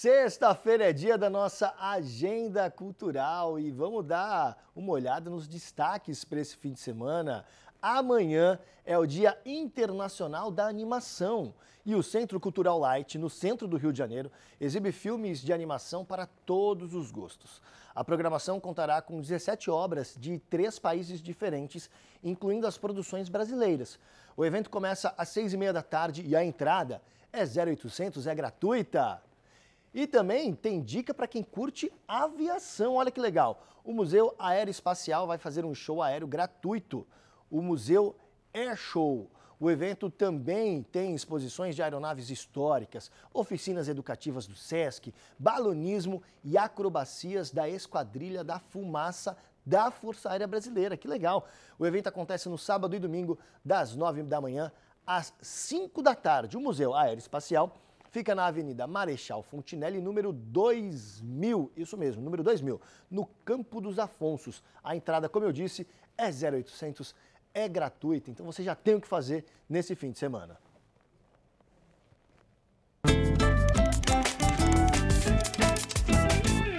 Sexta-feira é dia da nossa agenda cultural e vamos dar uma olhada nos destaques para esse fim de semana. Amanhã é o Dia Internacional da Animação e o Centro Cultural Light, no centro do Rio de Janeiro, exibe filmes de animação para todos os gostos. A programação contará com 17 obras de três países diferentes, incluindo as produções brasileiras. O evento começa às seis e meia da tarde e a entrada é 0800, é gratuita. E também tem dica para quem curte aviação. Olha que legal. O Museu Aeroespacial vai fazer um show aéreo gratuito. O Museu Air Show. O evento também tem exposições de aeronaves históricas, oficinas educativas do SESC, balonismo e acrobacias da Esquadrilha da Fumaça da Força Aérea Brasileira. Que legal! O evento acontece no sábado e domingo, das nove da manhã às cinco da tarde. O Museu Aeroespacial Fica na Avenida Marechal Fontinelli, número 2000, isso mesmo, número 2000, no Campo dos Afonsos. A entrada, como eu disse, é 0800, é gratuita, então você já tem o que fazer nesse fim de semana.